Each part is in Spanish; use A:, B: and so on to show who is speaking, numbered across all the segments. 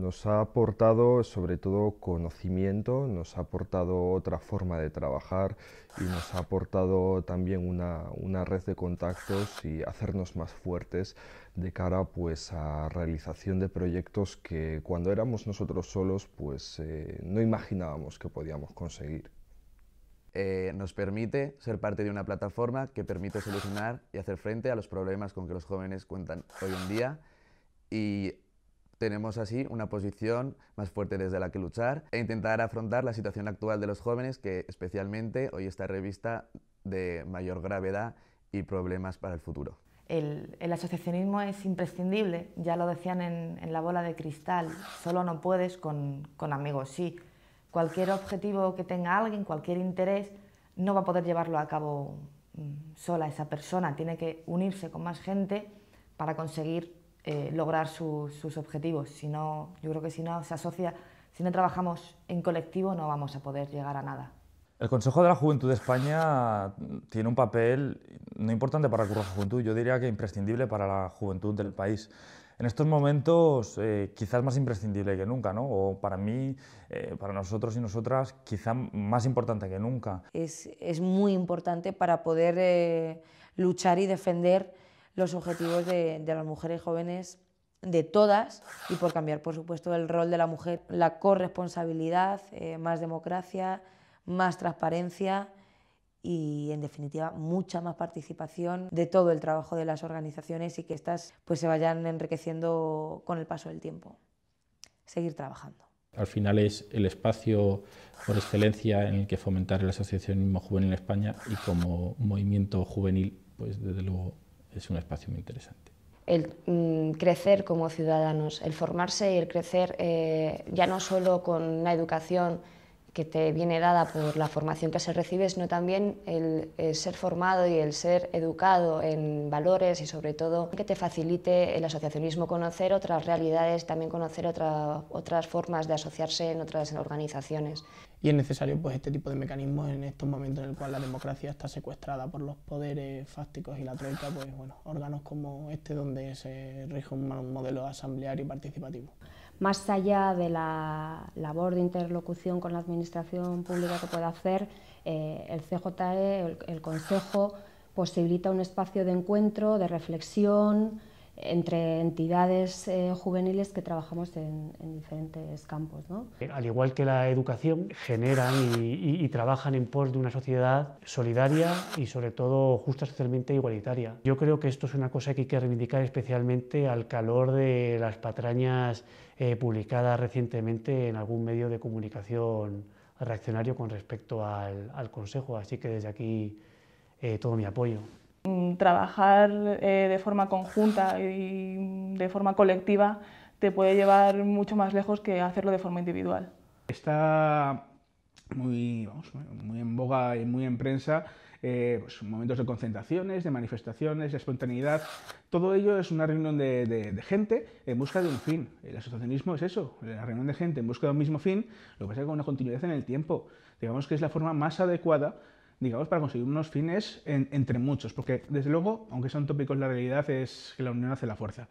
A: Nos ha aportado sobre todo conocimiento, nos ha aportado otra forma de trabajar y nos ha aportado también una, red de contactos y hacernos más fuertes de cara pues a realización de proyectos que cuando éramos nosotros solos pues eh, no imaginábamos que podíamos conseguir.
B: Eh, nos permite ser parte de una plataforma que permite solucionar y hacer frente a los problemas con que los jóvenes cuentan hoy en día y tenemos así una posición más fuerte desde la que luchar e intentar afrontar la situación actual de los jóvenes que especialmente hoy está revista de mayor gravedad y problemas para el futuro.
C: El, asociacionismo es imprescindible, ya lo decían en, la bola de cristal, solo no puedes con, con amigos, sí. Cualquier objetivo que tenga alguien, cualquier interés, no va a poder llevarlo a cabo mm, sola esa persona, tiene que unirse con más gente para conseguir eh, lograr sus objetivos. Si no, yo creo que si no se asocia, si no trabajamos en colectivo, no vamos a poder llegar a nada. El
B: Consejo de la Juventud de España tiene un papel no importante para la juventud, yo diría que imprescindible para la juventud del país. En estos momentos, eh, quizás más imprescindible que nunca, ¿no? O para mí, eh, para nosotros y nosotras, quizás más importante que nunca. Es,
D: es muy importante para poder luchar y defender los objetivos de, las mujeres jóvenes, de todas, y por cambiar, por supuesto, el rol de la mujer, la corresponsabilidad, eh, más democracia, más transparencia y en definitiva mucha más participación de todo el trabajo de las organizaciones y que éstas pues se vayan enriqueciendo con el paso del tiempo. Seguir trabajando.
E: Al final es el espacio por excelencia en el que fomentar el asociacionismo juvenil en España y como movimiento juvenil, pues desde luego es un espacio muy interesante.
C: El mm, crecer como ciudadanos, el formarse y el crecer eh, ya no solo con una educación que te viene dada por la formación que se recibe, sino también el, ser formado y el ser educado en valores y sobre todo que te facilite el asociacionismo, conocer otras realidades, también conocer otras formas de asociarse en otras organizaciones y
F: es necesario pues este tipo de mecanismos en estos momentos en el cual la democracia está secuestrada por los poderes fácticos y la troika, pues bueno, órganos como este donde se rige un modelo asambleario y participativo. Más
G: allá de la labor de interlocución con la administración pública que pueda hacer, eh, el CJE, el Consejo, posibilita un espacio de encuentro, de reflexión, entre entidades eh, juveniles que trabajamos en, diferentes campos.
F: Eh, al igual que la educación, generan y, trabajan en pos de una sociedad solidaria y sobre todo justa socialmente igualitaria. Yo creo que esto es una cosa que hay que reivindicar especialmente al calor de las patrañas eh, publicadas recientemente en algún medio de comunicación reaccionario con respecto al, Consejo. Así que desde aquí todo mi apoyo.
G: Mm, trabajar eh, de forma conjunta y de forma colectiva te puede llevar mucho más lejos que hacerlo de forma individual.
H: Está muy, muy en boga y muy en prensa eh, pues, momentos de concentraciones, de manifestaciones, de espontaneidad. Todo ello es una reunión de, gente en busca de un fin. El asociacionismo es eso, la reunión de gente en busca de un mismo fin, lo que pasa que con una continuidad en el tiempo. Digamos que es la forma más adecuada digamos, para conseguir unos fines entre muchos, porque desde luego, aunque son tópicos, la realidad es que la unión hace la fuerza.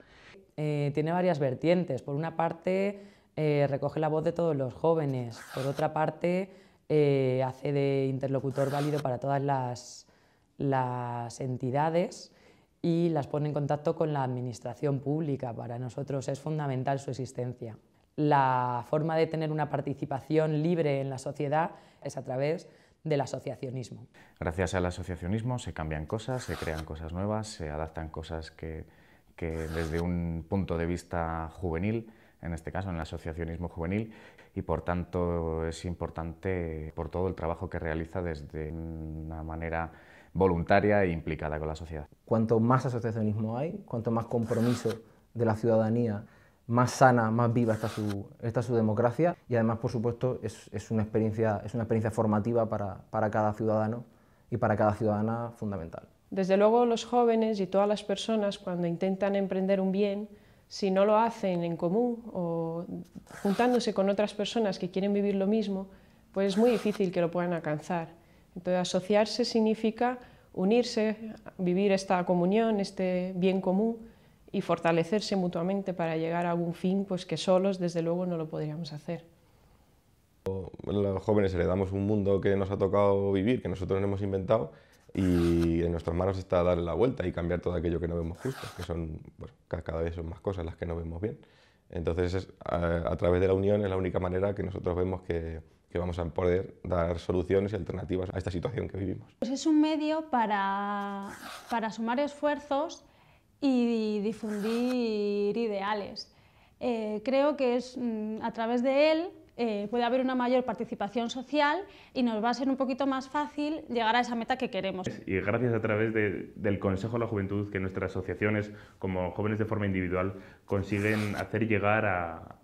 D: Eh, tiene varias vertientes. Por una parte, eh, recoge la voz de todos los jóvenes. Por otra parte, eh, hace de interlocutor válido para todas las, las entidades y las pone en contacto con la administración pública. Para nosotros es fundamental su existencia. La forma de tener una participación libre en la sociedad es a través del asociacionismo.
B: Gracias al asociacionismo se cambian cosas, se crean cosas nuevas, se adaptan cosas que, desde un punto de vista juvenil, en este caso en el asociacionismo juvenil, y por tanto es importante por todo el trabajo que realiza desde una manera voluntaria e implicada con la sociedad.
E: Cuanto más asociacionismo hay, cuanto más compromiso de la ciudadanía más sana, más viva está su, democracia y además, por supuesto, es, una, experiencia, formativa para, para cada ciudadano y para cada ciudadana fundamental.
G: Desde luego los jóvenes y todas las personas cuando intentan emprender un bien, si no lo hacen en común o juntándose con otras personas que quieren vivir lo mismo, pues es muy difícil que lo puedan alcanzar. Entonces asociarse significa unirse, vivir esta comunión, este bien común y fortalecerse mutuamente para llegar a algún fin, pues que solos desde luego no lo podríamos hacer.
E: Los jóvenes heredamos un mundo que nos ha tocado vivir, que nosotros hemos inventado y en nuestras manos está darle la vuelta y cambiar todo aquello que no vemos justo, que son cada vez son más cosas las que no vemos bien. Entonces a, través de la unión es la única manera que nosotros vemos que, que vamos a poder dar soluciones y alternativas a esta situación que vivimos.
G: Pues es un medio para, para sumar esfuerzos y difundir ideales. Eh, creo que es mm, a través de él eh, puede haber una mayor participación social y nos va a ser un poquito más fácil llegar a esa meta que queremos.
E: Y gracias a través del Consejo de la Juventud que nuestras asociaciones, como jóvenes de forma individual, consiguen hacer llegar a,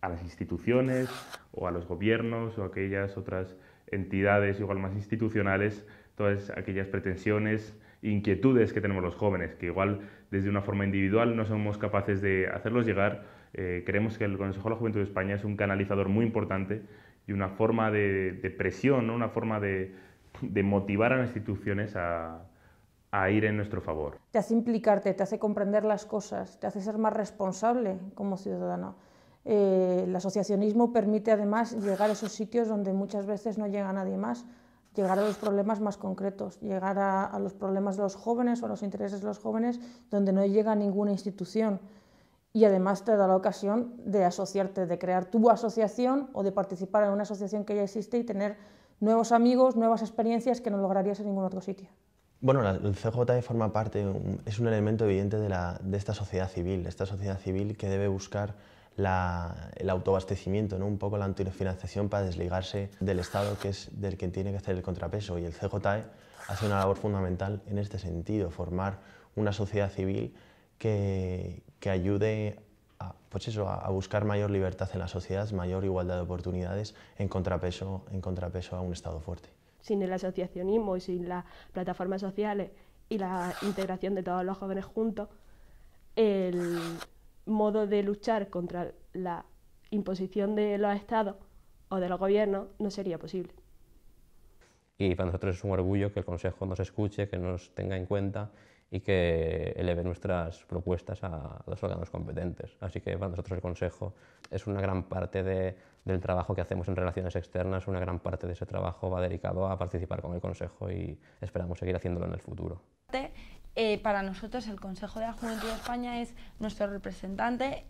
E: a las instituciones o a los gobiernos o a aquellas otras entidades igual más institucionales todas aquellas pretensiones, inquietudes que tenemos los jóvenes, que igual desde una forma individual, no somos capaces de hacerlos llegar. Eh, creemos que el Consejo de la Juventud de España es un canalizador muy importante y una forma de, presión, una forma de, motivar a las instituciones a, ir en nuestro favor.
D: Te hace implicarte, te hace comprender las cosas, te hace ser más responsable como ciudadano. Eh, el asociacionismo permite además llegar a esos sitios donde muchas veces no llega nadie más, llegar a los problemas más concretos, llegar a, los problemas de los jóvenes o a los intereses de los jóvenes donde no llega ninguna institución. Y además te da la ocasión de asociarte, de crear tu asociación o de participar en una asociación que ya existe y tener nuevos amigos, nuevas experiencias que no lograrías en ningún otro sitio.
F: Bueno, el CJ forma parte, es un elemento evidente de, de esta sociedad civil, esta sociedad civil que debe buscar el autoabastecimiento, ¿no? un poco la autofinanciación para desligarse del Estado, que es del que tiene que hacer el contrapeso. Y el CJE hace una labor fundamental en este sentido, formar una sociedad civil que, que ayude a, pues eso, a, buscar mayor libertad en la sociedad, mayor igualdad de oportunidades en contrapeso, en contrapeso a un Estado fuerte. Sin
G: el asociacionismo y sin las plataformas sociales y la integración de todos los jóvenes juntos, el, modo de luchar contra la imposición de los estados o de los gobiernos no sería posible.
I: Y para nosotros es un orgullo que el Consejo nos escuche, que nos tenga en cuenta y que eleve nuestras propuestas a los órganos competentes. Así que para nosotros el Consejo es una gran parte del trabajo que hacemos en relaciones externas, una gran parte de ese trabajo va dedicado a participar con el Consejo y esperamos seguir haciéndolo en el futuro.
D: Eh, para nosotros el Consejo de la Juventud de España es nuestro representante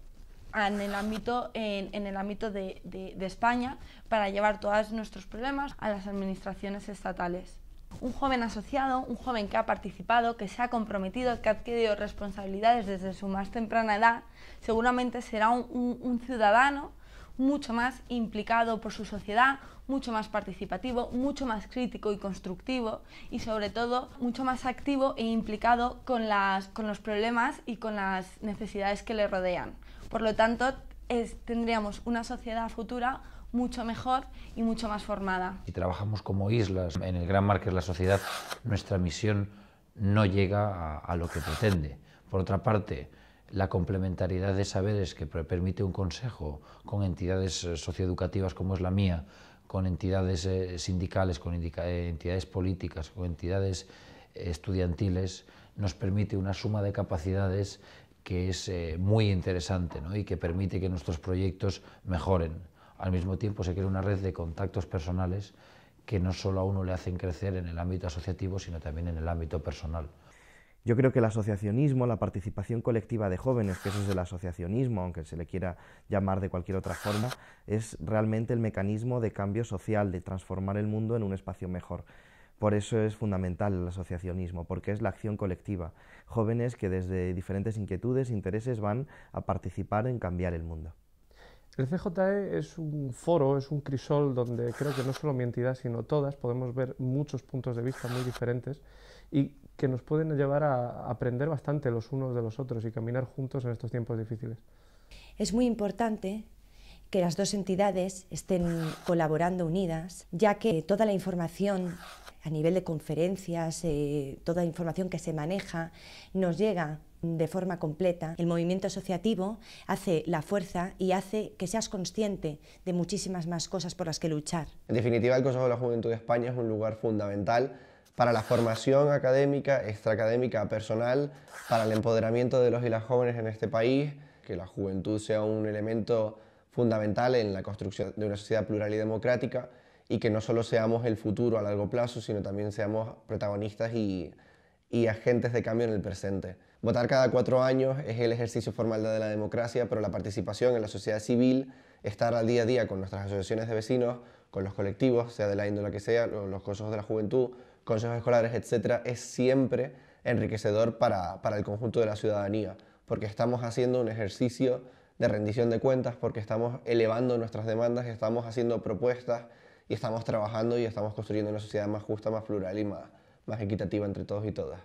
D: en el ámbito, en, el ámbito de, España para llevar todos nuestros problemas a las administraciones estatales un joven asociado, un joven que ha participado, que se ha comprometido, que ha adquirido responsabilidades desde su más temprana edad, seguramente será un ciudadano mucho más implicado por su sociedad, mucho más participativo, mucho más crítico y constructivo y sobre todo mucho más activo e implicado con, los problemas y con las necesidades que le rodean. Por lo tanto, tendríamos una sociedad futura mucho mejor y mucho más formada.
B: Si trabajamos como islas en el gran mar que es la sociedad, nuestra misión no llega a lo que pretende. Por otra parte, la complementariedad de saberes que permite un consejo con entidades eh, socioeducativas como es la mía, con entidades eh, sindicales, con eh, entidades políticas, con entidades estudiantiles, nos permite una suma de capacidades que es muy interesante y que permite que nuestros proyectos mejoren. Al mismo tiempo se crea una red de contactos personales que no solo a uno le hacen
A: crecer en el ámbito asociativo, sino también en el ámbito personal. Yo creo que el asociacionismo, la participación colectiva de jóvenes, que eso es el asociacionismo, aunque se le quiera llamar de cualquier otra forma, es realmente el mecanismo de cambio social, de transformar el mundo en un espacio mejor. Por eso es fundamental el asociacionismo, porque es la acción colectiva. Jóvenes que desde diferentes inquietudes, intereses van a participar en cambiar el mundo. El
F: CJE es un foro, es un crisol donde creo que no solo mi entidad, sino todas podemos ver muchos puntos de vista muy diferentes y que nos pueden llevar a aprender bastante los unos de los otros y caminar juntos en estos tiempos difíciles.
C: Es muy importante
D: que las dos entidades estén colaborando unidas, ya que toda la información a nivel de conferencias, eh, toda la información que se maneja, nos llega de forma completa. El movimiento asociativo hace la fuerza y hace que seas consciente de muchísimas más cosas por las que luchar.
F: En definitiva, el Consejo de la Juventud de España es un lugar fundamental para la formación académica, extraacadémica, personal, para el empoderamiento de los y las jóvenes en este país, que la juventud sea un elemento fundamental en la construcción de una sociedad plural y democrática y que no solo seamos el futuro a largo plazo, sino también seamos protagonistas y, agentes de cambio en el presente. Votar cada cuatro años es el ejercicio formal de la democracia, pero la participación en la sociedad civil, estar al día a día con nuestras asociaciones de vecinos, con los colectivos, sea de la índole que sea, los consejos de la juventud, consejos escolares, etcétera, es siempre enriquecedor para, el conjunto de la ciudadanía, porque estamos haciendo un ejercicio de rendición de cuentas, porque estamos elevando nuestras demandas, estamos haciendo propuestas y estamos trabajando y estamos construyendo una sociedad más
J: justa, más plural y más equitativa entre todos y todas.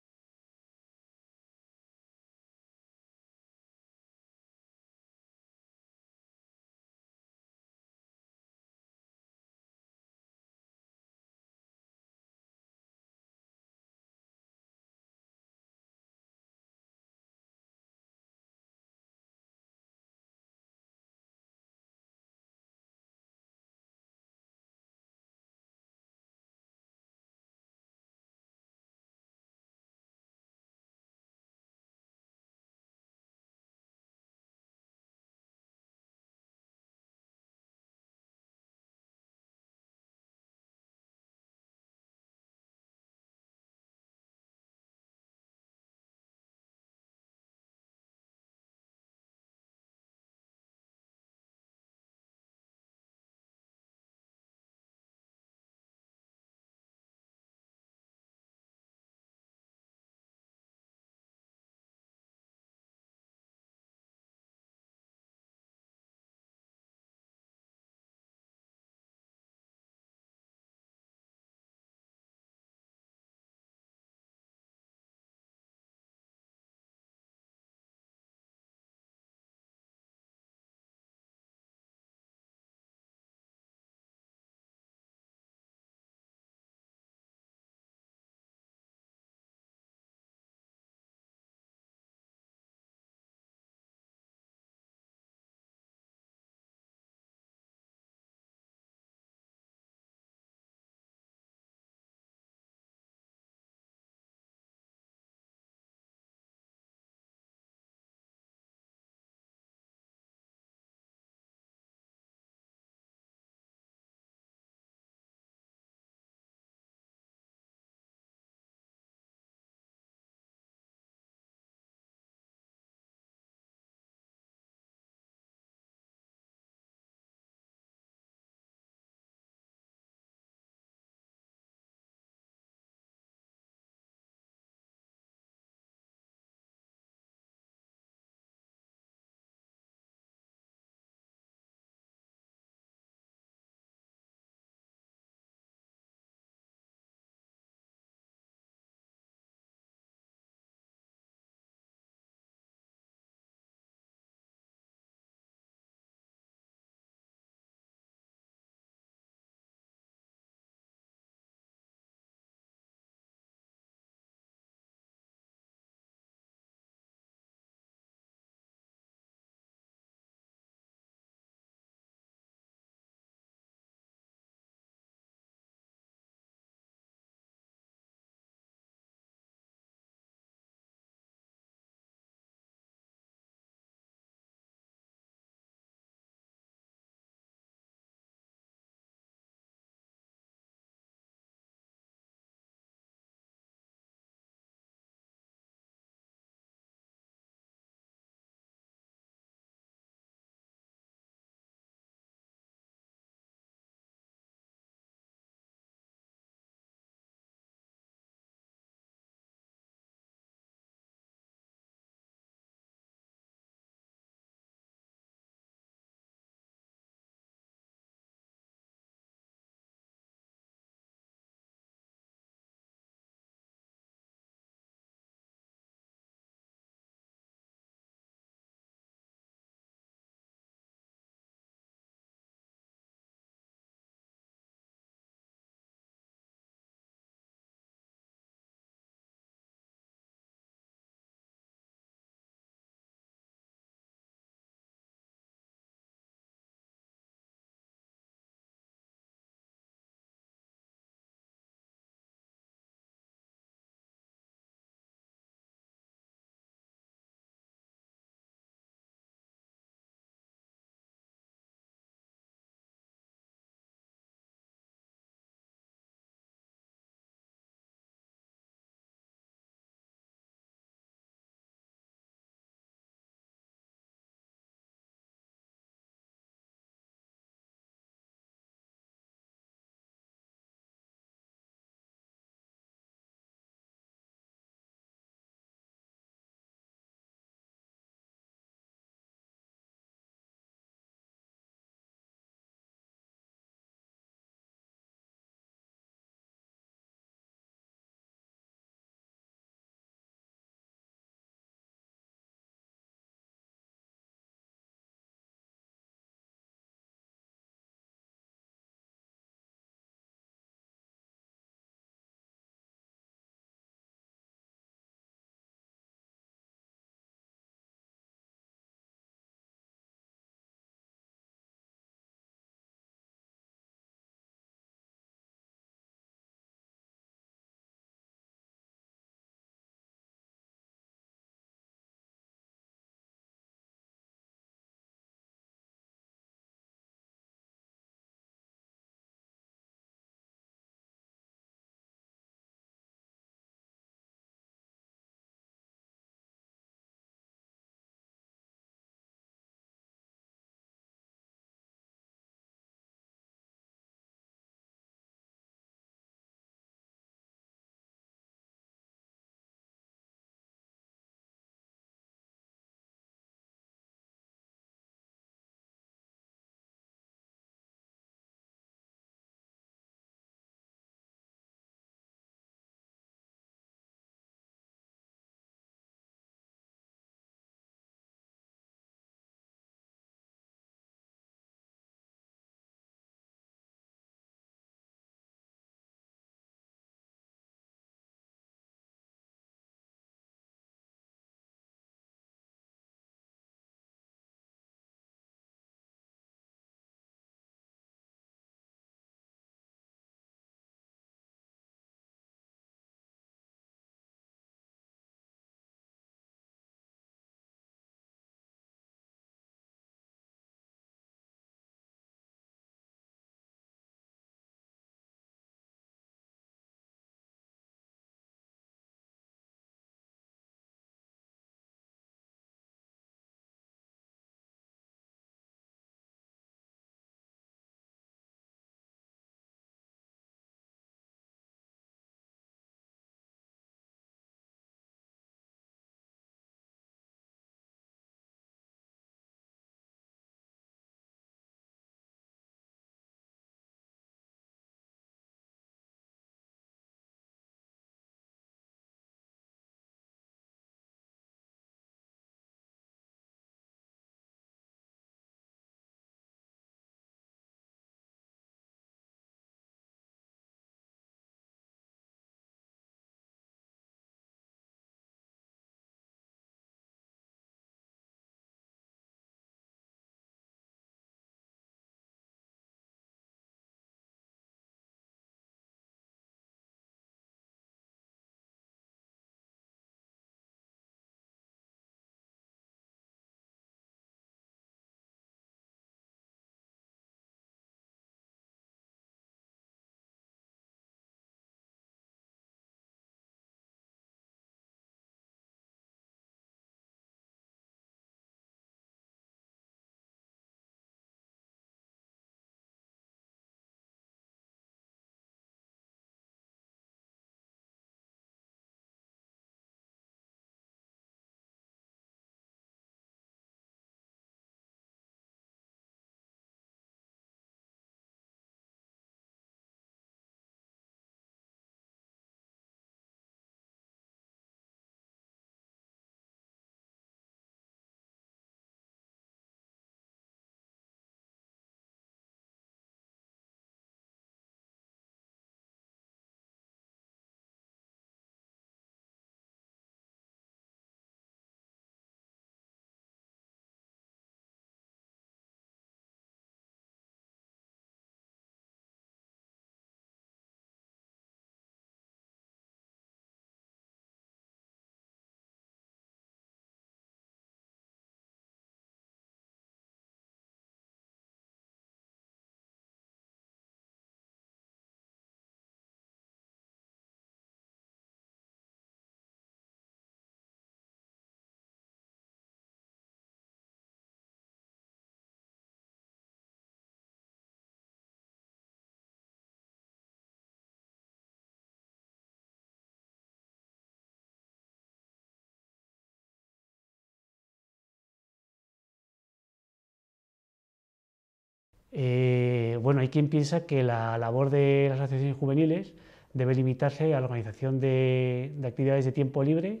J: Eh, bueno, hay quien piensa que la labor de las asociaciones juveniles
F: debe limitarse a la organización de, actividades de tiempo libre,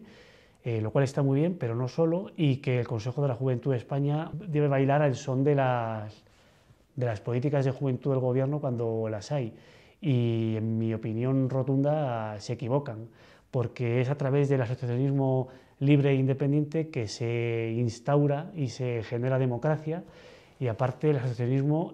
F: eh, lo cual está muy bien, pero no solo, y que el Consejo de la Juventud de España debe bailar al son de las, de las políticas de juventud del Gobierno cuando las hay. Y en mi opinión rotunda se equivocan, porque es a través del asociacionismo libre e independiente que se instaura y se genera democracia y aparte
J: el asociacionismo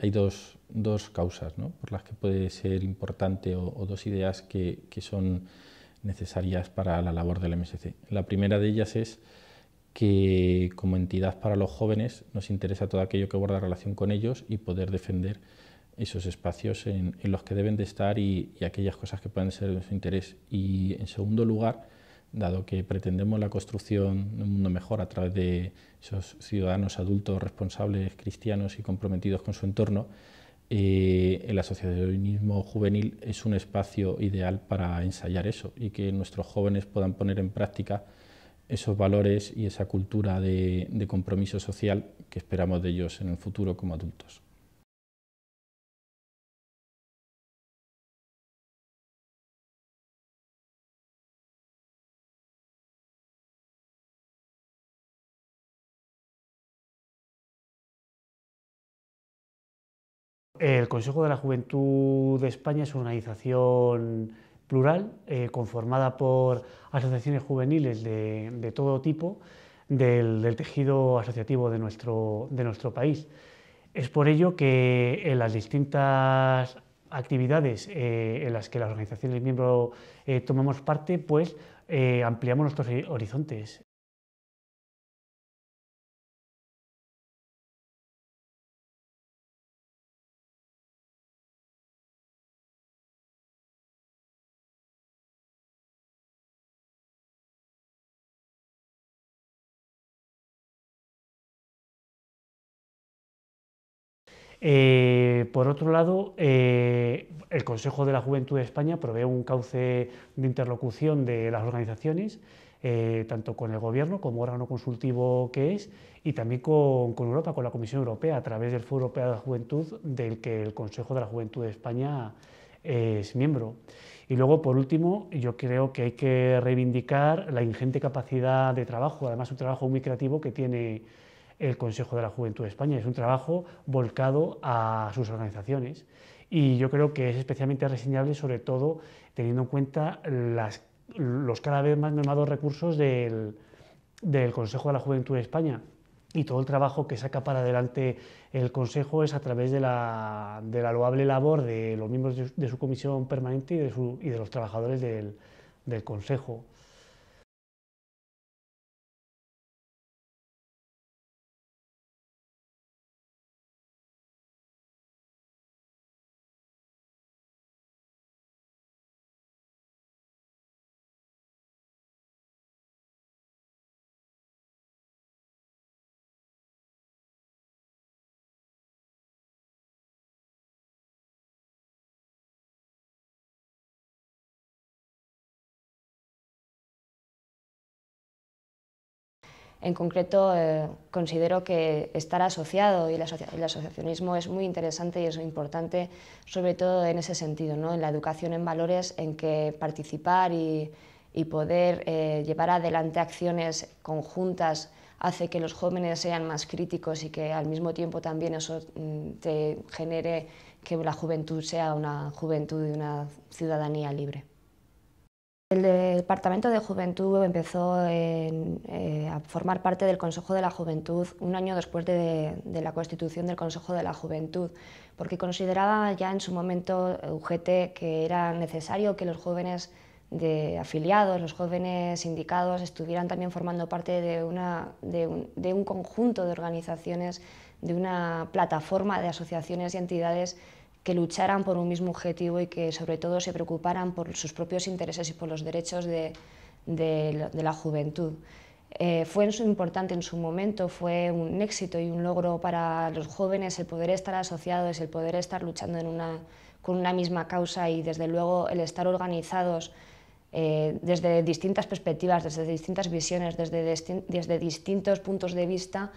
J: hay dos, dos causas ¿no? por las que puede ser importante o,
E: dos ideas que, que, son necesarias para la labor del MSC. La primera de ellas es que como entidad para los jóvenes nos interesa todo aquello que guarda relación con ellos y poder defender esos espacios en, los que deben de estar y, y aquellas cosas que pueden ser de su interés. Y en segundo lugar, dado que pretendemos la construcción de un mundo mejor a través de esos ciudadanos adultos responsables, cristianos y comprometidos con su entorno, eh, el asociacionismo juvenil es un espacio ideal para ensayar eso y que nuestros jóvenes puedan poner en práctica esos valores y esa cultura de compromiso social que esperamos de ellos en el futuro
J: como adultos. El Consejo de la Juventud de España es una organización
F: plural, eh, conformada por asociaciones juveniles de, todo tipo del, tejido asociativo de nuestro, país. Es por ello que en las distintas actividades eh, en las que
J: las organizaciones miembros eh, tomamos parte, pues ampliamos nuestros horizontes. Eh, por otro lado, eh, el Consejo de la Juventud de
F: España provee un cauce de interlocución de las organizaciones, eh, tanto con el Gobierno como órgano consultivo que es, y también con, con, Europa, con la Comisión Europea, a través del Foro Europeo de la Juventud, del que el Consejo de la Juventud de España es miembro. Y luego, por último, yo creo que hay que reivindicar la ingente capacidad de trabajo, además un trabajo muy creativo que tiene el Consejo de la Juventud de España. Es un trabajo volcado a sus organizaciones y yo creo que es especialmente reseñable, sobre todo teniendo en cuenta los cada vez más mermados recursos del, Consejo de la Juventud de España y todo el trabajo que saca para adelante el Consejo es a través de la, loable labor de los miembros de su, comisión permanente
J: y de, los trabajadores del Consejo. En concreto, eh, considero que estar asociado y el,
C: asociacionismo es muy interesante y es importante, sobre todo en ese sentido, ¿no? en la educación en valores, en que participar y, poder eh, llevar adelante acciones conjuntas hace que los jóvenes sean más críticos y que al mismo tiempo también eso mm, te genere que la juventud sea una juventud y una ciudadanía libre. El Departamento de Juventud empezó eh, a formar parte del Consejo de la Juventud un año después de, la constitución del Consejo de la Juventud, porque consideraba ya en su momento eh, UGT que era necesario que los jóvenes de afiliados, los jóvenes sindicados, estuvieran también formando parte de, una, de un conjunto de organizaciones, de una plataforma de asociaciones y entidades que lucharan por un mismo objetivo y que sobre todo se preocuparan por sus propios intereses y por los derechos de, la juventud. Eh, fue importante en su momento, fue un éxito y un logro para los jóvenes el poder estar asociados, el poder estar luchando con una misma causa y desde luego el estar organizados eh, desde distintas perspectivas, desde distintas visiones, desde, desde distintos puntos de vista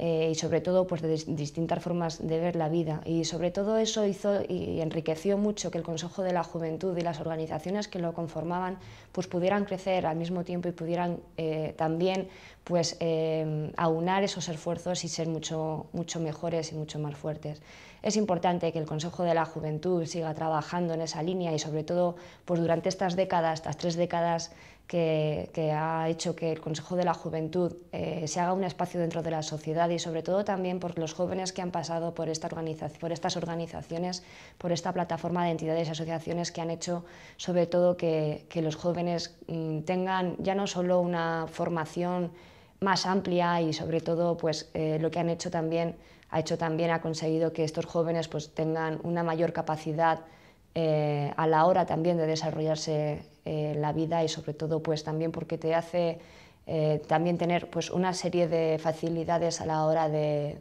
C: eh, y sobre todo pues de distintas formas de ver la vida y sobre todo eso hizo y enriqueció mucho que el Consejo de la Juventud y las organizaciones que lo conformaban pues pudieran crecer al mismo tiempo y pudieran eh, también pues eh, aunar esos esfuerzos y ser mucho, mucho mejores y mucho más fuertes. Es importante que el Consejo de la Juventud siga trabajando en esa línea y sobre todo pues durante estas décadas, estas tres décadas que, ha hecho que el Consejo de la Juventud eh, se haga un espacio dentro de la sociedad y sobre todo también por los jóvenes que han pasado por, esta por estas organizaciones, por esta plataforma de entidades y asociaciones que han hecho sobre todo que, los jóvenes mm, tengan ya no solo una formación más amplia y sobre todo pues, eh, lo que han hecho también ha hecho también ha conseguido que estos jóvenes pues, tengan una mayor capacidad eh, a la hora también de desarrollarse eh, la vida y sobre todo pues también porque te hace eh, también tener pues una serie de facilidades a la hora de,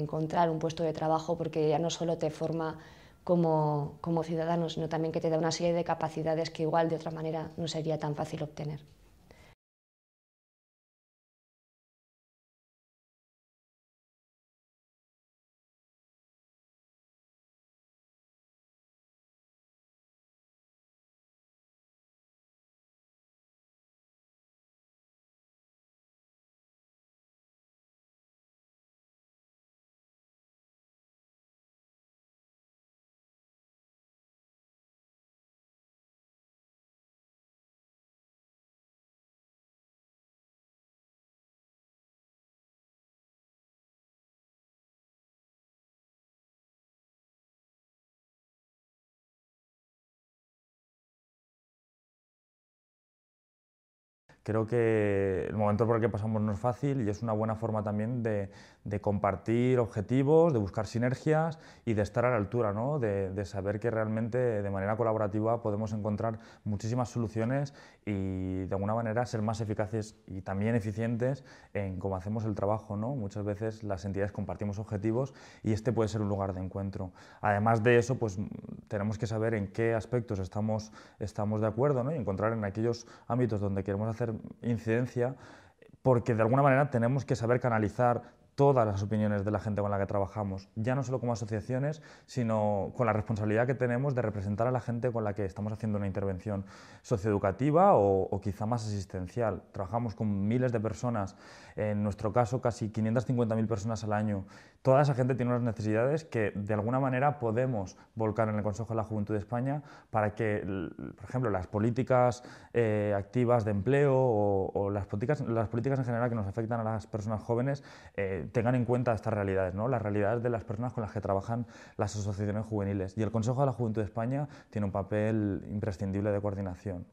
C: encontrar un puesto de trabajo porque ya no solo te forma como, como ciudadano, sino también que te da una serie de
J: capacidades que igual de otra manera no sería tan fácil obtener. Creo que el momento
B: por el que pasamos no es fácil y es una buena forma también de, compartir objetivos, de buscar sinergias y de estar a la altura, ¿no? de, de, saber que realmente de manera colaborativa podemos encontrar muchísimas soluciones y de alguna manera ser más eficaces y también eficientes en cómo hacemos el trabajo. ¿no? Muchas veces las entidades compartimos objetivos y este puede ser un lugar de encuentro. Además de eso, pues tenemos que saber en qué aspectos estamos, estamos de acuerdo ¿no? y encontrar en aquellos ámbitos donde queremos hacer incidencia porque de alguna manera tenemos que saber canalizar todas las opiniones de la gente con la que trabajamos, ya no solo como asociaciones, sino con la responsabilidad que tenemos de representar a la gente con la que estamos haciendo una intervención socioeducativa o, o quizá más asistencial. Trabajamos con miles de personas, en nuestro caso casi 550.000 personas al año Toda esa gente tiene unas necesidades que de alguna manera podemos volcar en el Consejo de la Juventud de España para que, por ejemplo, las políticas eh, activas de empleo o, las, políticas, en general que nos afectan a las personas jóvenes eh, tengan en cuenta estas realidades, ¿no? las realidades de las personas con las que trabajan las asociaciones juveniles. Y el Consejo de la Juventud de España tiene un papel imprescindible de coordinación.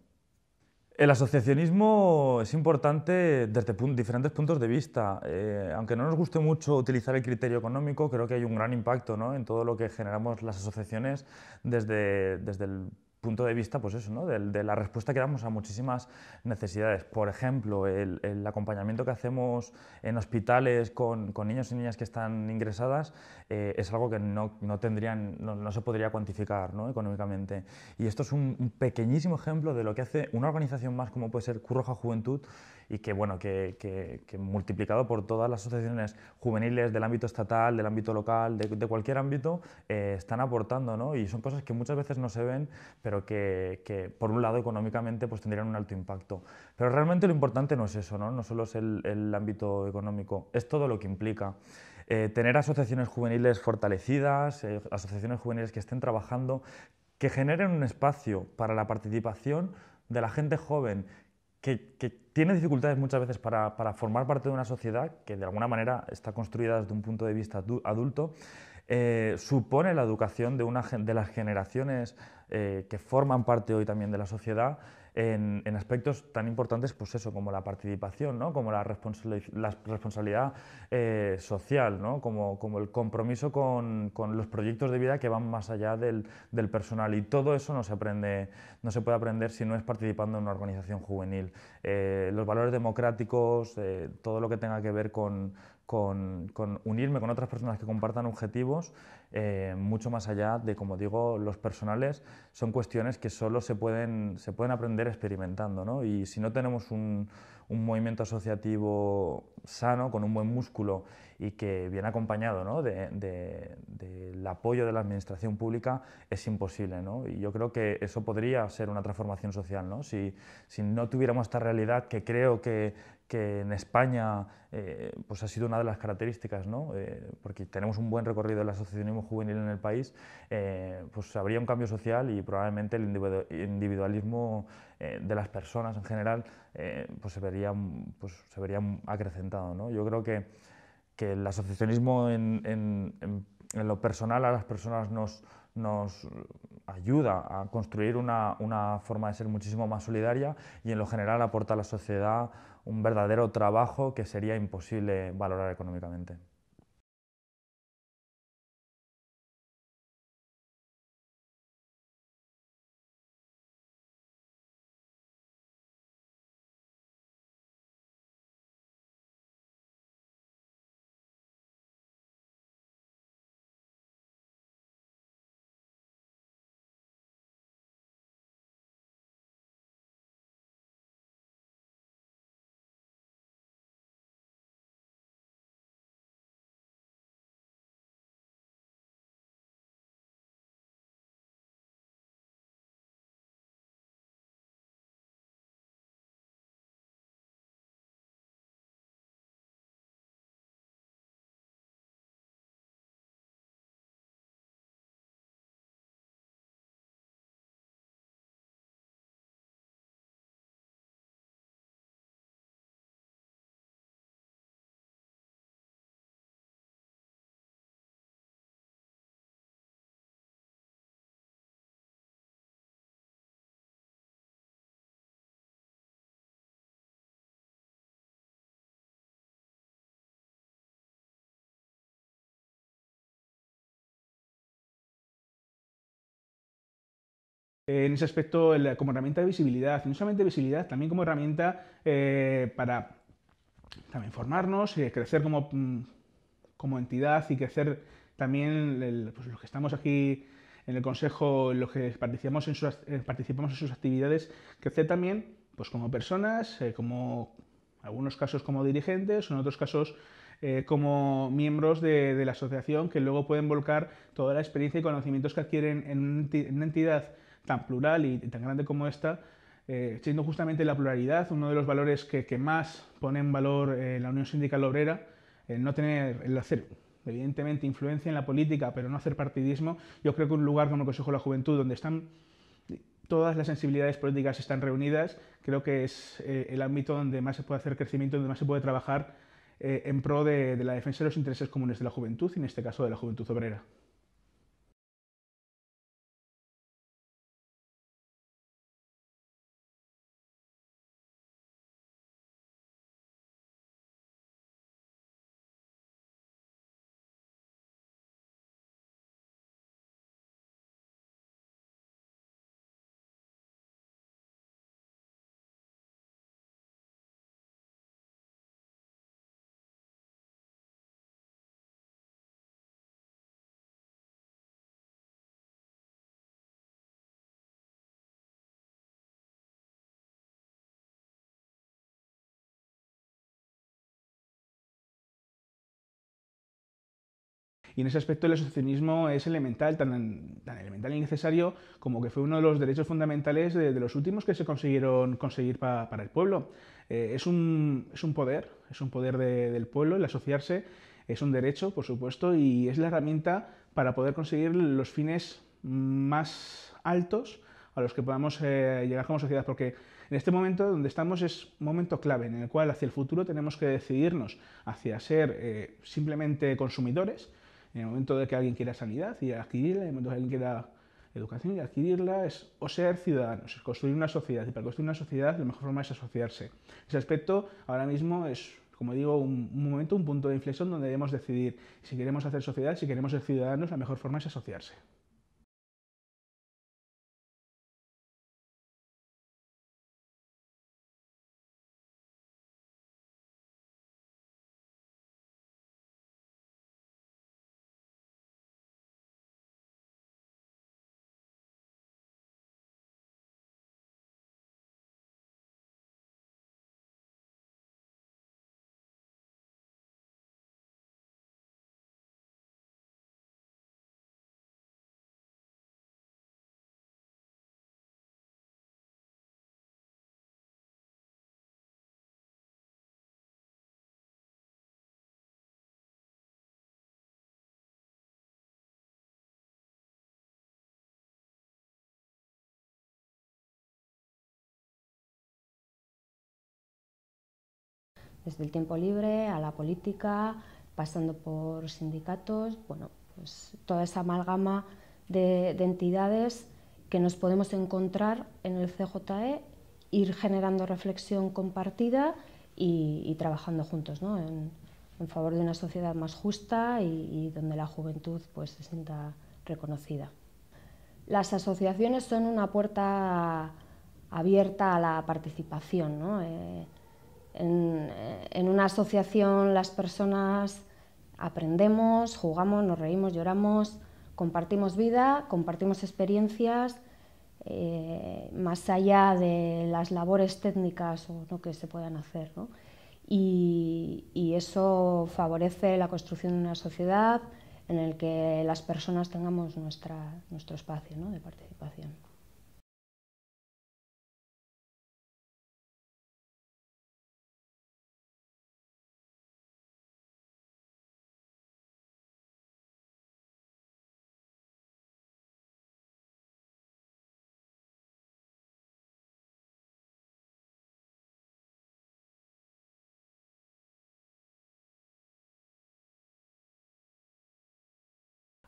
B: El asociacionismo es importante desde diferentes puntos de vista. Eh, aunque no nos guste mucho utilizar el criterio económico, creo que hay un gran impacto en todo lo que generamos las asociaciones desde, desde el punto de vista, pues eso, ¿no? de, la respuesta que damos a muchísimas necesidades. Por ejemplo, el, acompañamiento que hacemos en hospitales con, niños y niñas que están ingresadas eh, es algo que no, tendrían, no, se podría cuantificar económicamente. Y esto es un, un pequeñísimo ejemplo de lo que hace una organización más como puede ser Curroja Juventud y que, bueno, que, que, multiplicado por todas las asociaciones juveniles del ámbito estatal, del ámbito local, de, cualquier ámbito, eh, están aportando, ¿no? Y son cosas que muchas veces no se ven, pero que, que por un lado económicamente pues tendrían un alto impacto. Pero realmente lo importante no es eso, ¿no? No solo es el, el ámbito económico, es todo lo que implica. Eh, tener asociaciones juveniles fortalecidas, eh, asociaciones juveniles que estén trabajando, que generen un espacio para la participación de la gente joven, que, que tiene dificultades muchas veces para, formar parte de una sociedad que de alguna manera está construida desde un punto de vista adulto, eh, supone la educación de, una, de las generaciones eh, que forman parte hoy también de la sociedad en, aspectos tan importantes pues eso, como la participación, como la, responsabilidad eh, social, como, como el compromiso con, los proyectos de vida que van más allá del, personal. Y todo eso no se, aprende, no se puede aprender si no es participando en una organización juvenil. Eh, los valores democráticos, eh, todo lo que tenga que ver con, con, unirme con otras personas que compartan objetivos eh, mucho más allá de, como digo, los personales, son cuestiones que solo se pueden, aprender experimentando. ¿no? Y si no tenemos un movimiento asociativo sano, con un buen músculo y que viene acompañado del apoyo de la administración pública es imposible. Y yo creo que eso podría ser una transformación social. Si, si no tuviéramos esta realidad que creo que, que en España eh, pues ha sido una de las características, ¿no? Eh, porque tenemos un buen recorrido del asociacionismo juvenil en el país, eh, pues habría un cambio social y probablemente el individualismo de las personas en general pues se, vería, pues se vería acrecentado. ¿no? Yo creo que que el asociacionismo en, lo personal a las personas nos, ayuda a construir una, una, forma de ser muchísimo más solidaria y en lo general aporta a la sociedad un verdadero
J: trabajo que sería imposible valorar económicamente. Eh, en ese aspecto
H: como herramienta de visibilidad, y no solamente visibilidad, también como herramienta eh, para también formarnos, y eh, crecer mm, como, entidad y crecer también pues, los que estamos aquí en el Consejo, los que participamos en sus, participamos en actividades, crecer también pues como personas, como en algunos casos como dirigentes, en otros casos como miembros de, la asociación que luego pueden volcar toda la experiencia y conocimientos que adquieren en una entidad tan plural y tan grande como esta, eh, siendo justamente la pluralidad uno de los valores que, más pone en valor eh, la Unión Sindical Obrera, el no tener, el hacer, evidentemente, influencia en la política, pero no hacer partidismo, yo creo que un lugar como el Consejo de la Juventud, donde están todas las sensibilidades políticas están reunidas, creo que es eh, el ámbito donde más se puede hacer crecimiento, donde más se puede trabajar en pro de la defensa de los intereses comunes de la juventud y en este caso de la juventud obrera. Y en ese aspecto el asociacionismo es elemental, tan, elemental y necesario como que fue uno de los derechos fundamentales de, los últimos que se consiguieron conseguir para el pueblo. Eh, es, un, es, un, poder, es un poder del pueblo el asociarse, es un derecho, por supuesto, y es la herramienta para poder conseguir los fines más altos a los que podamos eh, llegar como sociedad, porque en este momento donde estamos es un momento clave en el cual hacia el futuro tenemos que decidirnos hacia ser eh, simplemente consumidores en el momento de que alguien quiera sanidad y adquirirla, en el momento de que alguien quiera educación y adquirirla, es o ser ciudadanos, es construir una sociedad. Y para construir una sociedad, la mejor forma es asociarse. Ese aspecto ahora mismo es, como digo, un, un momento, un punto de inflexión donde debemos decidir si queremos hacer sociedad, si queremos ser ciudadanos,
J: la mejor forma es asociarse. desde el tiempo libre a la política, pasando por sindicatos, bueno, pues
G: toda esa amalgama de, entidades que nos podemos encontrar en el CJE, ir generando reflexión compartida y, trabajando juntos ¿no? en, favor de una sociedad más justa y, donde la juventud pues, se sienta reconocida. Las asociaciones son una puerta abierta a la participación. ¿no? Eh, eh, en, una asociación las personas aprendemos, jugamos, nos reímos, lloramos, compartimos vida, compartimos experiencias, eh, más allá de las labores técnicas o ¿no? que se puedan hacer. Y, eso favorece la construcción de una sociedad en la que las
J: personas tengamos nuestro espacio de participación.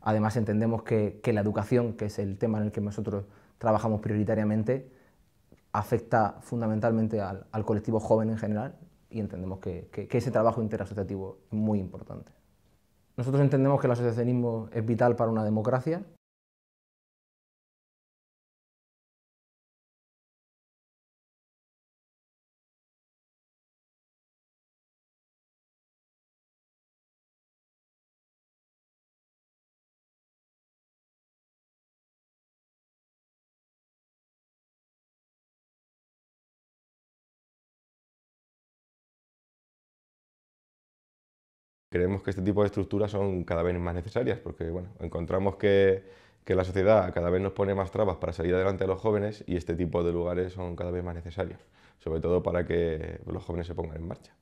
J: Además entendemos que, la educación, que es el tema en el que nosotros trabajamos prioritariamente,
E: afecta fundamentalmente al, colectivo joven en general y entendemos que, que, ese trabajo interasociativo es muy importante. Nosotros entendemos que el asociacionismo es vital
J: para una democracia Creemos que este tipo de estructuras son cada vez más necesarias porque bueno,
E: encontramos que, que la sociedad cada vez nos pone más trabas para salir adelante a los jóvenes y este tipo de
J: lugares son cada vez más necesarios, sobre todo para que los jóvenes se pongan en marcha.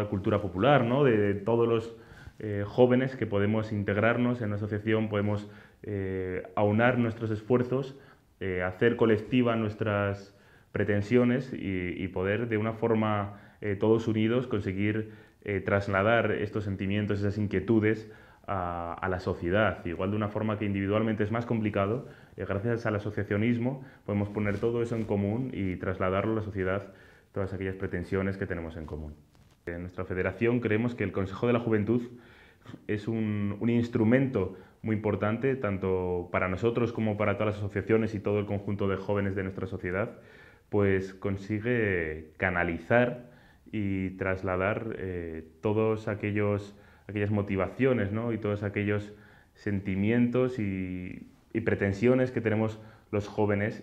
J: la cultura popular, ¿no? de, todos los eh,
E: jóvenes que podemos integrarnos en una asociación, podemos eh, aunar nuestros esfuerzos, eh, hacer colectiva nuestras pretensiones y, poder de una forma todos unidos conseguir trasladar estos sentimientos, esas inquietudes a, a, la sociedad. Igual de una forma que individualmente es más complicado, gracias al asociacionismo podemos poner todo eso en común y trasladarlo a la sociedad, todas aquellas pretensiones que tenemos en común. En nuestra federación creemos que el Consejo de la Juventud es un, instrumento muy importante, tanto para nosotros como para todas las asociaciones y todo el conjunto de jóvenes de nuestra sociedad, pues consigue canalizar y trasladar todas eh, todos aquellos aquellas motivaciones ¿no? y todos aquellos sentimientos y, pretensiones que tenemos
J: los jóvenes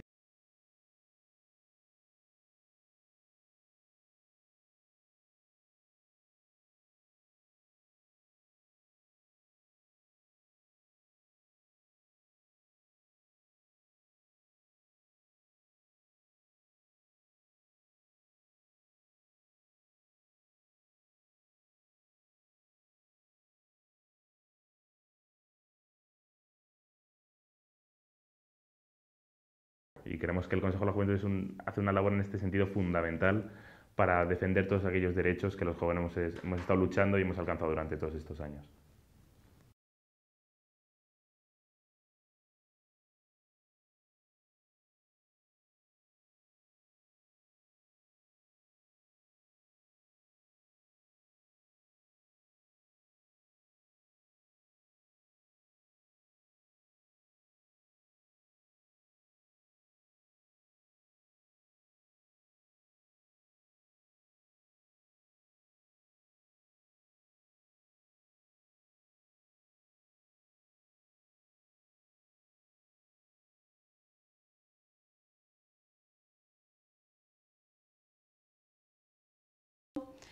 J: creemos que el Consejo de la Juventud hace una labor en este sentido fundamental
E: para defender todos aquellos derechos que los jóvenes hemos estado luchando y hemos alcanzado durante todos estos años.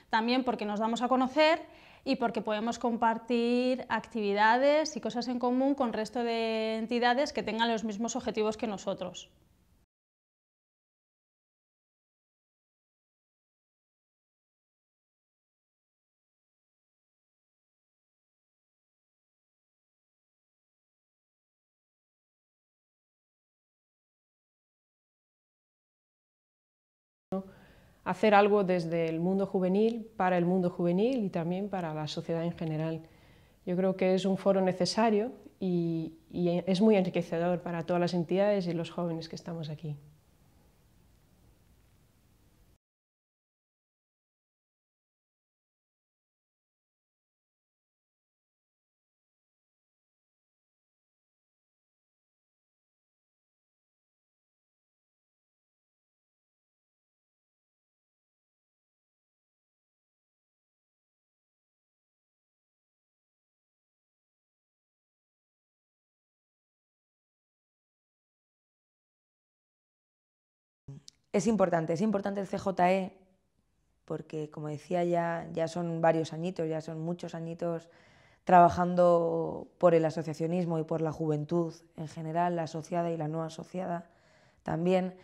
J: También porque nos damos a conocer y porque podemos compartir
G: actividades y cosas en común con resto de entidades que tengan los mismos objetivos que
J: nosotros hacer algo
G: desde el mundo juvenil, para el mundo juvenil y también para la sociedad en general. Yo creo que es un foro necesario y, es muy enriquecedor para todas las entidades y
J: los jóvenes que estamos aquí. es importante, es importante el CJE
D: porque, como decía, ya, ya son varios añitos, ya son muchos añitos trabajando por el asociacionismo y por la juventud en general, la asociada y la no asociada también.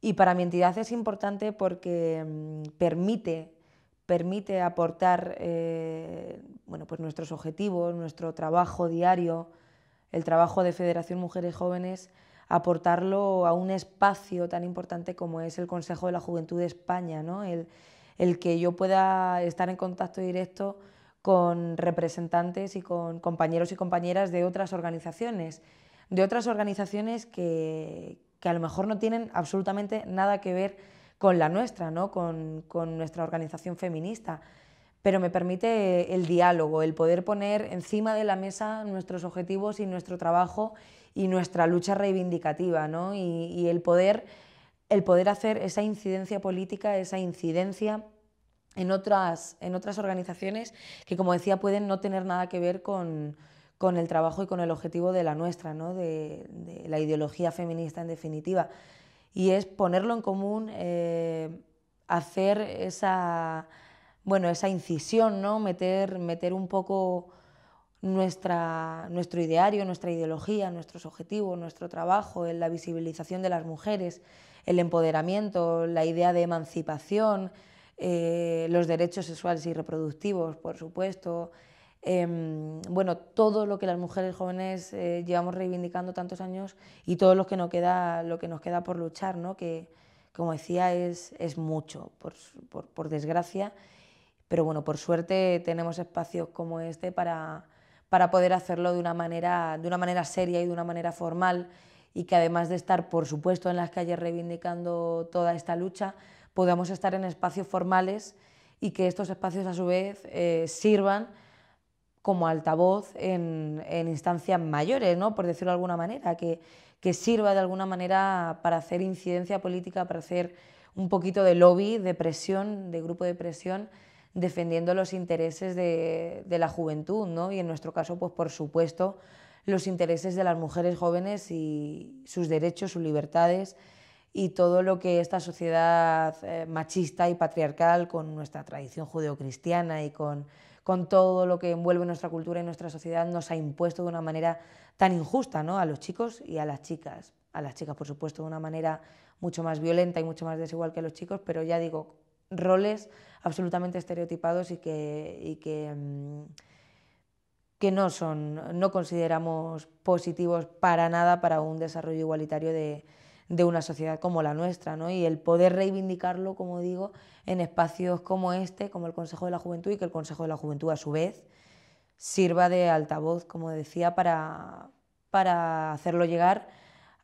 D: Y para mi entidad es importante porque mm, permite, permite aportar eh, bueno, pues nuestros objetivos, nuestro trabajo diario, el trabajo de Federación Mujeres Jóvenes aportarlo a un espacio tan importante como es el Consejo de la Juventud de España, el, que yo pueda estar en contacto directo con representantes y con compañeros y compañeras de otras organizaciones, de otras organizaciones que, a lo mejor no tienen absolutamente nada que ver con la nuestra, ¿no? con, con nuestra organización feminista, pero me permite el diálogo, el poder poner encima de la mesa nuestros objetivos y nuestro trabajo y nuestra lucha reivindicativa, ¿no? y, el, poder, el poder hacer esa incidencia política, esa incidencia en otras, en otras organizaciones que, como decía, pueden no tener nada que ver con, el trabajo y con el objetivo de la nuestra, ¿no? de, la ideología feminista en definitiva. Y es ponerlo en común, eh, hacer esa, bueno, esa incisión, ¿no? meter, meter un poco nuestra, nuestro ideario, nuestra ideología, nuestros objetivos, nuestro trabajo, en la visibilización de las mujeres, el empoderamiento, la idea de emancipación, eh, los derechos sexuales y reproductivos, por supuesto. Em, bueno, todo lo que las mujeres jóvenes eh, llevamos reivindicando tantos años y todo lo que nos queda, lo que nos queda por luchar, ¿no? que como decía es, mucho, por, por desgracia, pero bueno, por suerte tenemos espacios como este para, para poder hacerlo de una manera, de una manera seria y de una manera formal y que además de estar, por supuesto, en las calles reivindicando toda esta lucha, podamos estar en espacios formales y que estos espacios a su vez eh, sirvan como altavoz en, instancias mayores, ¿no? por decirlo de alguna manera, que sirva de alguna manera para hacer incidencia política, para hacer un poquito de lobby, de presión, de grupo de presión defendiendo los intereses de, la juventud, ¿no? Y en nuestro caso, pues por supuesto, los intereses de las mujeres jóvenes y sus derechos, sus libertades y todo lo que esta sociedad eh, machista y patriarcal con nuestra tradición judeocristiana y con, con todo lo que envuelve nuestra cultura y nuestra sociedad nos ha impuesto de una manera tan injusta ¿no? a los chicos y a las chicas. A las chicas, por supuesto, de una manera mucho más violenta y mucho más desigual que a los chicos, pero ya digo, roles absolutamente estereotipados y que, mm, que, no son, no consideramos positivos para nada para un desarrollo igualitario de, una sociedad como la nuestra, ¿no? Y el poder reivindicarlo, como digo, en espacios como este, como el Consejo de la Juventud, y que el Consejo de la Juventud, a su vez, sirva de altavoz, como decía, para, hacerlo llegar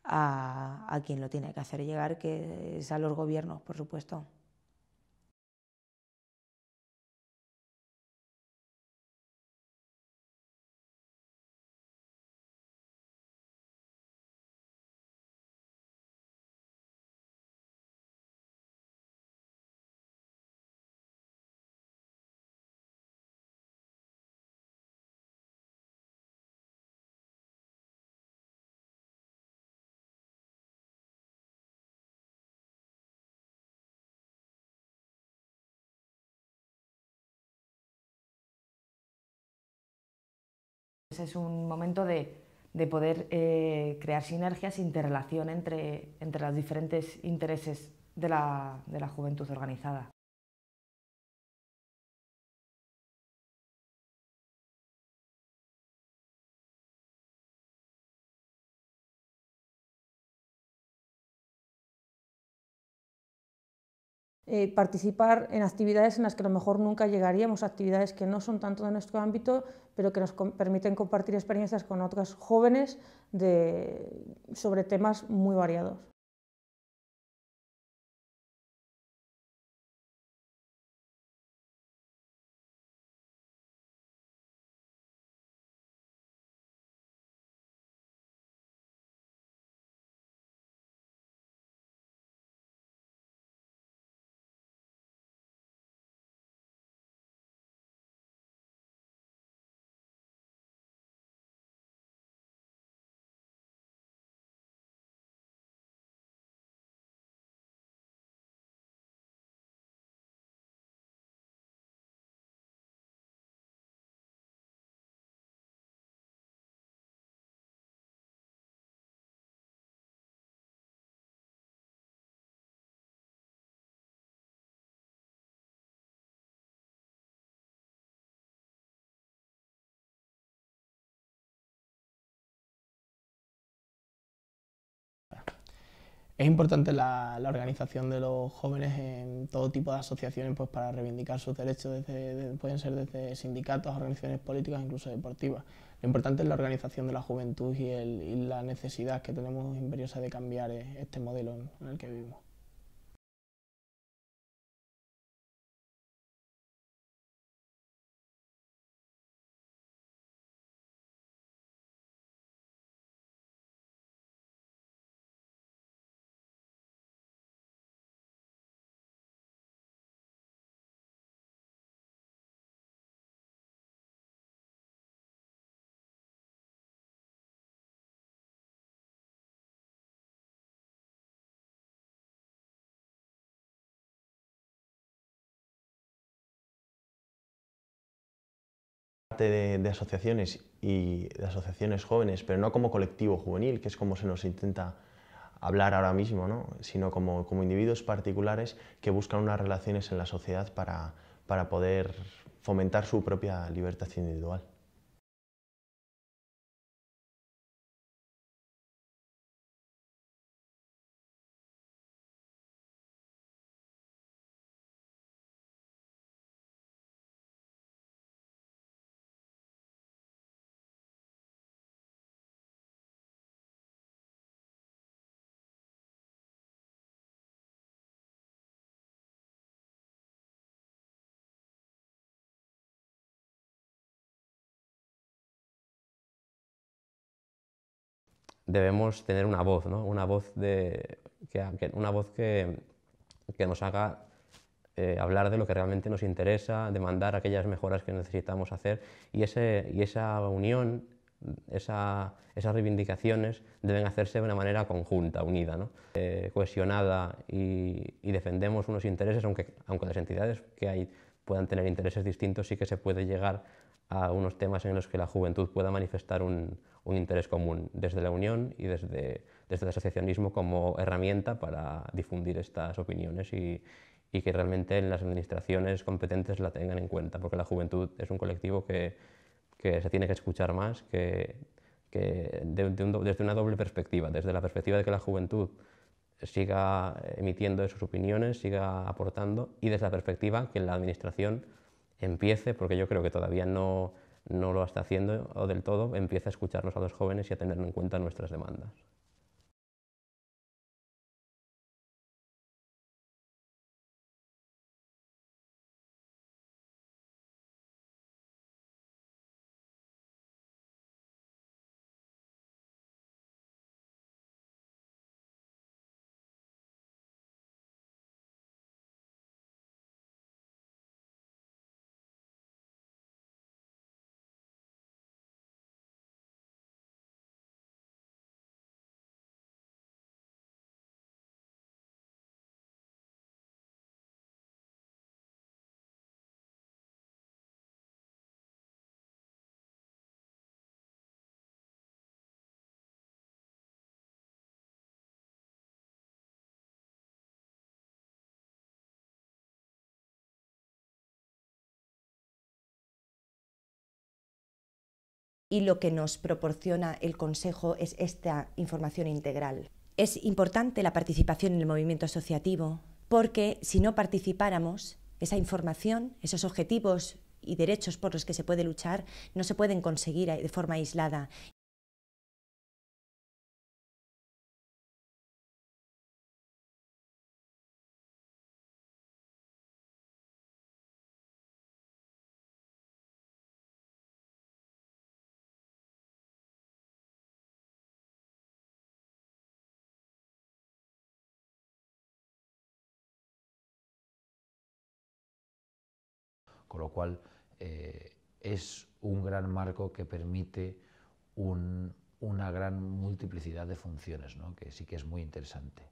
D: a,
J: a quien lo tiene que hacer llegar, que es a los gobiernos, por supuesto. es, un momento de, poder eh, crear sinergias, interrelación entre, entre los diferentes intereses de la juventud organizada. Eh, participar en
D: actividades en las que a lo mejor nunca llegaríamos, actividades que no son tanto de nuestro ámbito, pero que nos permiten compartir experiencias con otras jóvenes sobre temas muy
J: variados. Es importante la, organización de los jóvenes en todo tipo de asociaciones pues,
F: para reivindicar sus derechos, pueden ser desde sindicatos, organizaciones políticas, incluso deportivas. Lo importante es la organización de la juventud y, y la necesidad que tenemos imperiosa de cambiar
J: eh, este modelo en el que vivimos. de, asociaciones
F: y de asociaciones jóvenes, pero no como colectivo juvenil, que es como se nos intenta hablar ahora mismo, sino como, individuos particulares que buscan unas relaciones en la sociedad
J: para poder fomentar su propia libertad individual. debemos tener una voz, ¿no? una voz,
I: de, que, una voz que, que nos haga eh, hablar de lo que realmente nos interesa, demandar aquellas mejoras que necesitamos hacer y, ese, y esa unión, esa, esas reivindicaciones deben hacerse de una manera conjunta, unida, eh, cohesionada y, y, defendemos unos intereses, aunque, aunque las entidades que hay puedan tener intereses distintos, sí que se puede llegar a unos temas en los que la juventud pueda manifestar un, un interés común desde la Unión y desde, desde el asociacionismo como herramienta para difundir estas opiniones y, que realmente en las administraciones competentes la tengan en cuenta, porque la juventud es un colectivo que, se tiene que escuchar más, que, desde una doble perspectiva, desde la perspectiva de que la juventud siga emitiendo sus opiniones, siga aportando, y desde la perspectiva que la administración empiece, porque yo creo que todavía no, no lo está haciendo o
J: del todo, empieza a escucharnos a los jóvenes y a tener en cuenta nuestras demandas. y lo que nos proporciona el Consejo es esta información integral. Es
D: importante la participación en el movimiento asociativo porque si no participáramos, esa información, esos objetivos y derechos por los que se puede luchar no se pueden conseguir de
J: forma aislada por lo cual eh, es un gran marco que permite una gran multiplicidad de funciones, que sí que es muy interesante.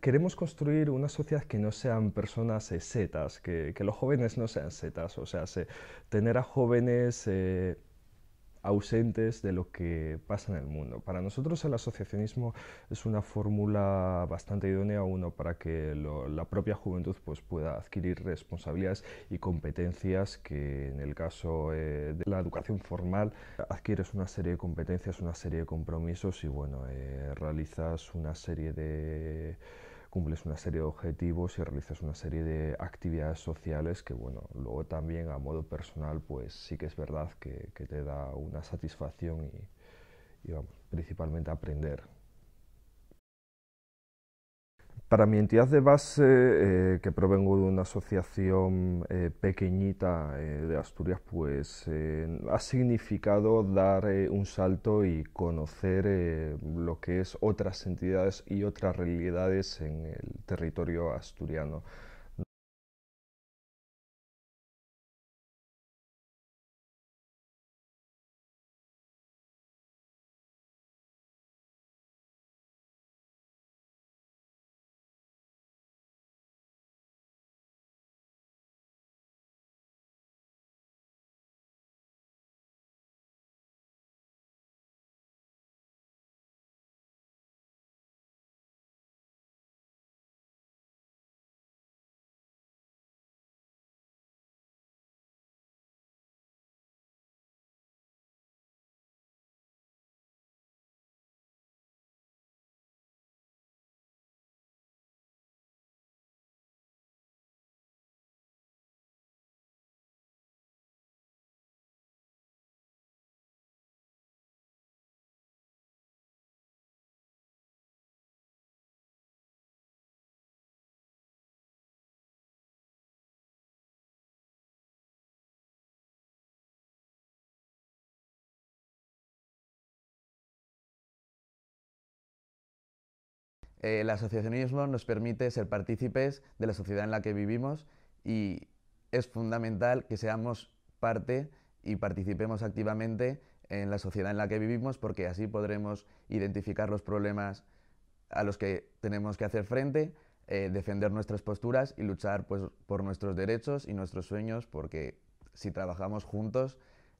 J: Queremos construir una
A: sociedad que no sean personas eh, setas, que, los jóvenes no sean setas, o sea, se, tener a jóvenes eh, ausentes de lo que pasa en el mundo. Para nosotros el asociacionismo es una fórmula bastante idónea, uno, para que la propia juventud pues, pueda adquirir responsabilidades y competencias que en el caso eh, de la educación formal adquieres una serie de competencias, una serie de compromisos y bueno, realizas una serie de cumples una serie de objetivos y realizas una serie de actividades sociales que, bueno, luego también a modo personal, pues sí que es verdad que, te da una satisfacción y, y vamos, principalmente aprender para mi entidad de base, eh, que provengo de una asociación eh, pequeñita eh, de Asturias, pues ha significado dar un salto y conocer lo que es otras entidades y otras realidades en el territorio
J: asturiano. Eh, el asociacionismo nos permite ser partícipes
B: de la sociedad en la que vivimos y es fundamental que seamos parte y participemos activamente en la sociedad en la que vivimos porque así podremos identificar los problemas a los que tenemos que hacer frente, eh, defender nuestras posturas y luchar pues, por nuestros derechos y nuestros sueños porque si trabajamos juntos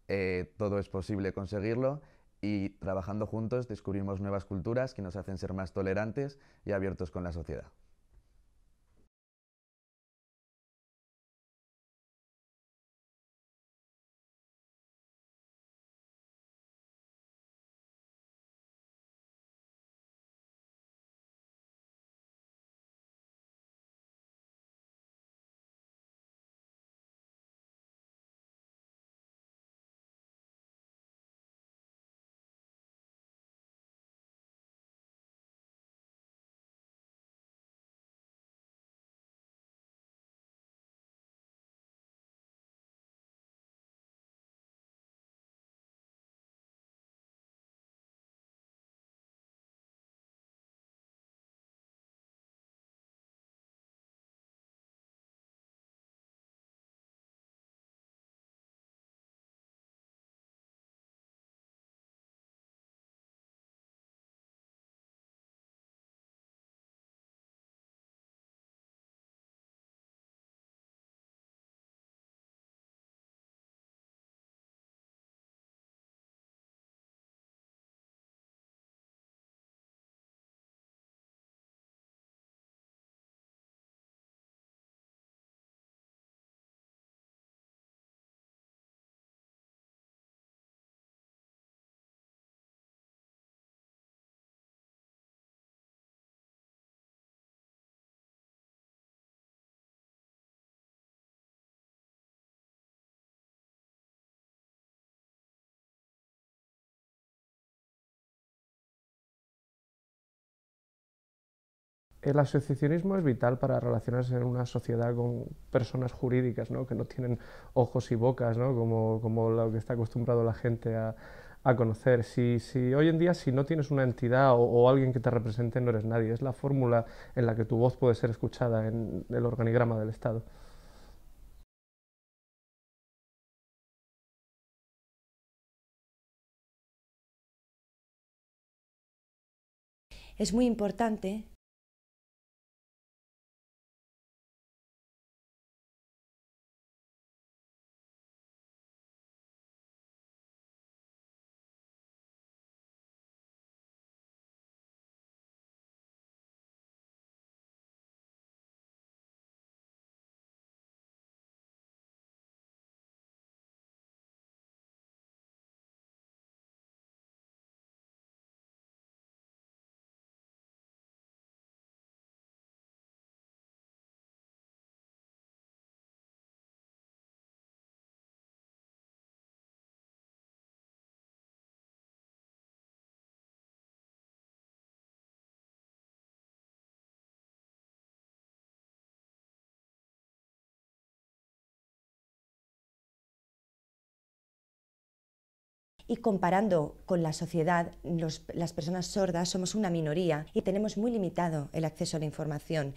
B: eh, todo es posible conseguirlo y trabajando juntos descubrimos
J: nuevas culturas que nos hacen ser más tolerantes y abiertos con la sociedad. El asociacionismo es vital para
F: relacionarse en una sociedad con personas jurídicas, que no tienen ojos y bocas, como, lo que está acostumbrado la gente a, conocer. Si, si, hoy en día si no tienes una entidad o, o alguien que te represente no eres nadie, es la fórmula en la que tu voz puede ser escuchada en
J: el organigrama del Estado. Es muy importante y comparando con la sociedad, las personas
D: sordas somos una minoría y tenemos muy limitado el acceso a la información.